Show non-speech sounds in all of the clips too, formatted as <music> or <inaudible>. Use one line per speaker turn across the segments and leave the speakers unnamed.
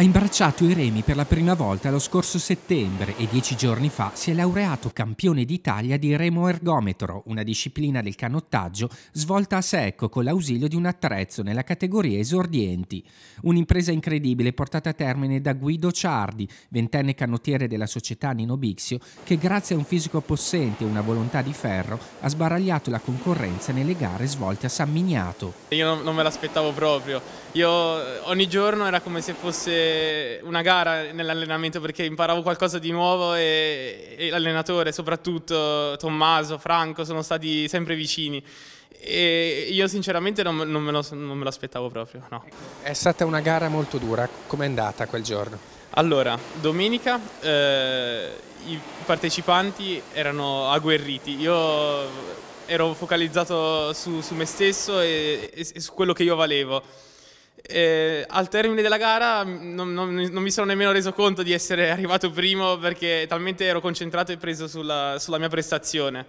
Ha imbracciato i remi per la prima volta lo scorso settembre e dieci giorni fa si è laureato campione d'Italia di remo ergometro, una disciplina del canottaggio svolta a secco con l'ausilio di un attrezzo nella categoria esordienti. Un'impresa incredibile portata a termine da Guido Ciardi, ventenne canottiere della società Nino Bixio, che grazie a un fisico possente e una volontà di ferro ha sbaragliato la concorrenza nelle gare svolte a San Miniato.
Io non me l'aspettavo proprio, Io eh, ogni giorno era come se fosse una gara nell'allenamento perché imparavo qualcosa di nuovo e, e l'allenatore, soprattutto Tommaso, Franco, sono stati sempre vicini. E io sinceramente non, non me lo, aspettavo proprio. No.
È stata una gara molto dura, com'è andata quel giorno?
Allora, domenica eh, i partecipanti erano agguerriti, io ero focalizzato su, su me stesso e, e, e su quello che io valevo eh, al termine della gara mm, non, non, non, mi sono nemmeno reso conto di essere <laughs> arrivato primo perché talmente ero concentrato e preso sulla, sulla mia prestazione.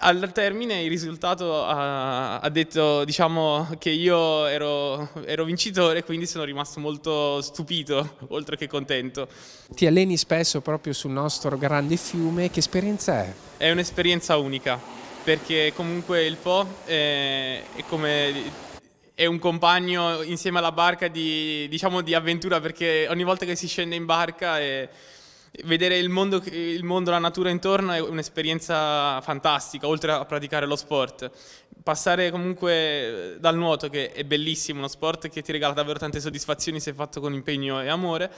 Al termine il risultato ha, ha detto diciamo, che io ero, ero vincitore, quindi sono rimasto molto stupito, <laughs> oltre che contento.
Ti alleni spesso proprio sul nostro grande fiume, che esperienza è?
È un'esperienza unica, perché comunque il Po è, è come è un compagno insieme alla barca di, diciamo, di avventura perché ogni volta che si scende in barca e vedere il mondo, il mondo, la natura intorno è un'esperienza fantastica, oltre a praticare lo sport. Passare comunque dal nuoto, che è bellissimo, uno sport che ti regala davvero tante soddisfazioni se fatto con impegno e amore,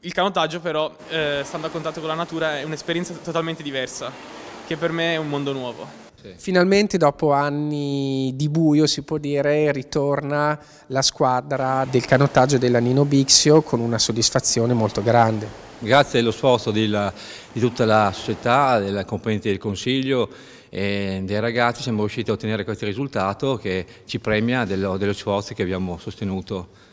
il canottaggio però, eh, stando a contatto con la natura, è un'esperienza totalmente diversa, che per me è un mondo nuovo. Sì.
Finalmente dopo anni di buio si può dire ritorna la squadra del canottaggio della Nino Bixio con una soddisfazione molto grande. Grazie allo sforzo della, di tutta la società, della componente del Consiglio e dei ragazzi siamo riusciti a ottenere questo
risultato che ci premia dello, dello sforzo che abbiamo sostenuto